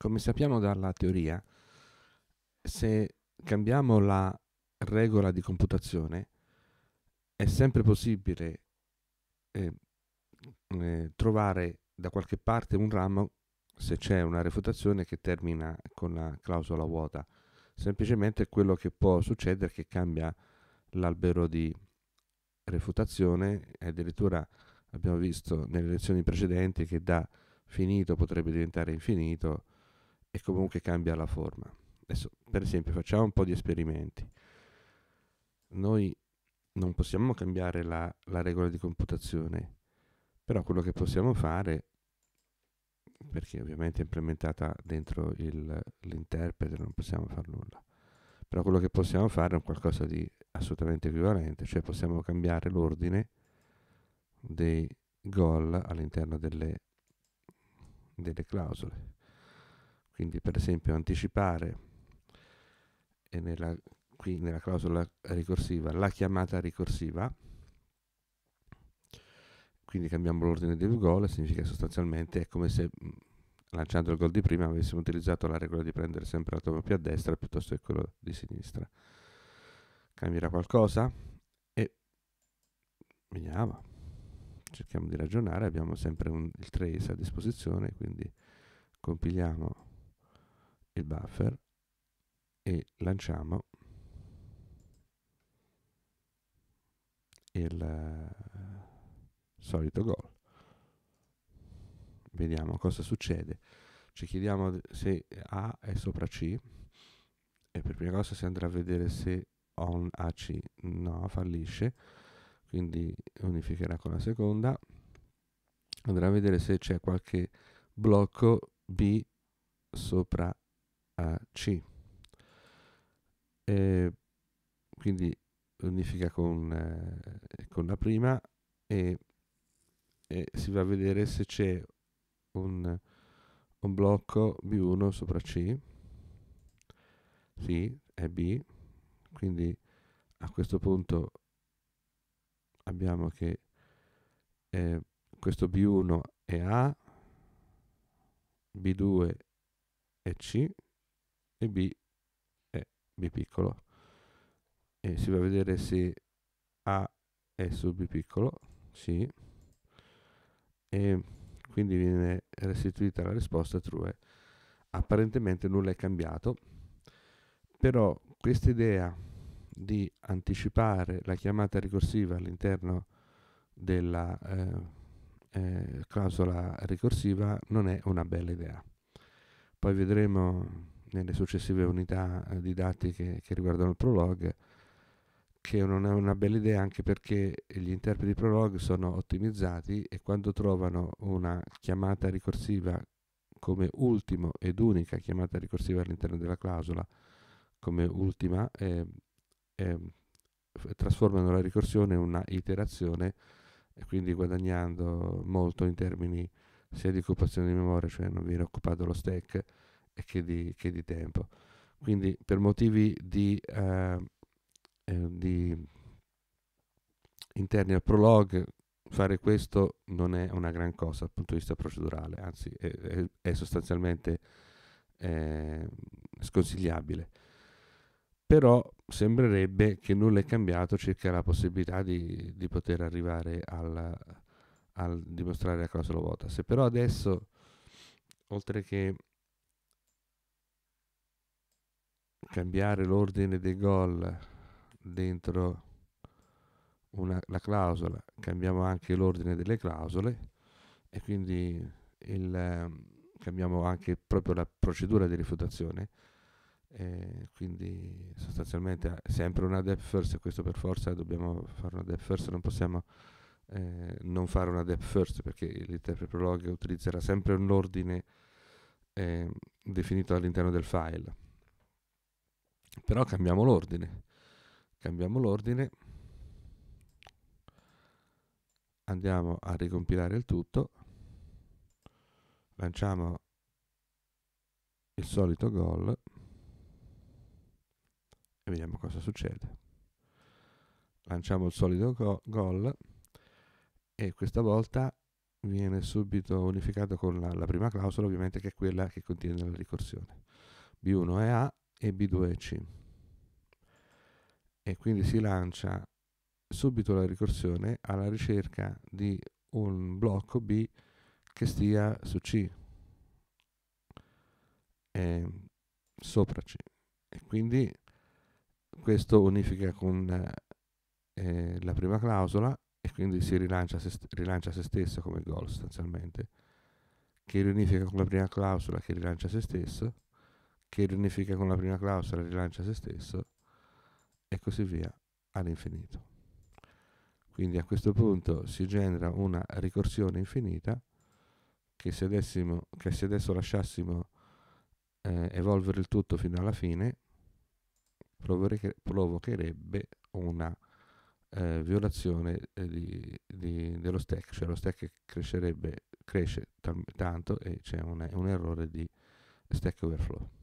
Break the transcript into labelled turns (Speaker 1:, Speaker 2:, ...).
Speaker 1: Come sappiamo dalla teoria, se cambiamo la regola di computazione, è sempre possibile eh, eh, trovare da qualche parte un ramo se c'è una refutazione che termina con la clausola vuota. Semplicemente quello che può succedere è che cambia l'albero di refutazione e addirittura abbiamo visto nelle lezioni precedenti che da finito potrebbe diventare infinito e comunque cambia la forma. Adesso, per esempio, facciamo un po' di esperimenti. Noi non possiamo cambiare la, la regola di computazione, però quello che possiamo fare, perché ovviamente è implementata dentro il, l'interprete, non possiamo fare nulla, però quello che possiamo fare è qualcosa di assolutamente equivalente, cioè possiamo cambiare l'ordine dei gol all'interno delle, delle clausole. Quindi per esempio anticipare e nella, qui nella clausola ricorsiva la chiamata ricorsiva, quindi cambiamo l'ordine del gol, significa sostanzialmente è come se mm, lanciando il gol di prima avessimo utilizzato la regola di prendere sempre la più a destra piuttosto che quello di sinistra. Cambierà qualcosa? E vediamo, cerchiamo di ragionare, abbiamo sempre un, il trace a disposizione, quindi compiliamo il buffer e lanciamo il eh, solito gol. Vediamo cosa succede. Ci chiediamo se A è sopra C e per prima cosa si andrà a vedere se on AC no, fallisce, quindi unificherà con la seconda. Andrà a vedere se c'è qualche blocco B sopra AC. E quindi unifica con, eh, con la prima e, e, si va a vedere se c'è un, un blocco B1 sopra C. Sì, è B. Quindi a questo punto abbiamo che eh, questo B1 è A, B2 è C e B è eh, B piccolo e si va a vedere se A è su B piccolo sì e quindi viene restituita la risposta true apparentemente nulla è cambiato però questa idea di anticipare la chiamata ricorsiva all'interno della eh, eh, clausola ricorsiva non è una bella idea poi vedremo nelle successive unità eh, didattiche che riguardano il prologue, che non è una bella idea anche perché gli interpreti prologue sono ottimizzati e quando trovano una chiamata ricorsiva come ultimo ed unica chiamata ricorsiva all'interno della clausola, come ultima, eh, eh, trasformano la ricorsione in una iterazione, e quindi guadagnando molto in termini sia di occupazione di memoria, cioè non viene occupato lo stack, che di, che di tempo. Quindi per motivi di, ehm, eh, di interni al prologue fare questo non è una gran cosa dal punto di vista procedurale, anzi è, è, è sostanzialmente eh, sconsigliabile. Però sembrerebbe che nulla è cambiato circa la possibilità di, di poter arrivare al, al dimostrare la cosa lo vota. Se però adesso, oltre che cambiare l'ordine dei gol dentro una, la clausola, cambiamo anche l'ordine delle clausole e quindi il, ehm, cambiamo anche proprio la procedura di rifutazione. Eh, quindi sostanzialmente sempre una depth first, questo per forza dobbiamo fare una depth first, non possiamo eh, non fare una depth first perché l'interpret prolog utilizzerà sempre un ordine ehm, definito all'interno del file però cambiamo l'ordine. Cambiamo l'ordine. Andiamo a ricompilare il tutto. Lanciamo il solito gol e vediamo cosa succede. Lanciamo il solito gol e questa volta viene subito unificato con la, la, prima clausola, ovviamente che è quella che contiene la ricorsione. B1 è A, e B2C e quindi si lancia subito la ricorsione alla ricerca di un blocco B che stia su C e sopra C e quindi questo unifica con eh, la prima clausola e quindi si rilancia se, rilancia se stesso come goal sostanzialmente che riunifica con la prima clausola che rilancia se stesso che riunifica con la prima clausola, rilancia se stesso e così via all'infinito. Quindi a questo punto si genera una ricorsione infinita che se, adessimo, che se adesso lasciassimo eh, evolvere il tutto fino alla fine provocherebbe una eh, violazione eh, di, di, dello stack, cioè lo stack crescerebbe, cresce tanto e c'è un, un errore di stack overflow.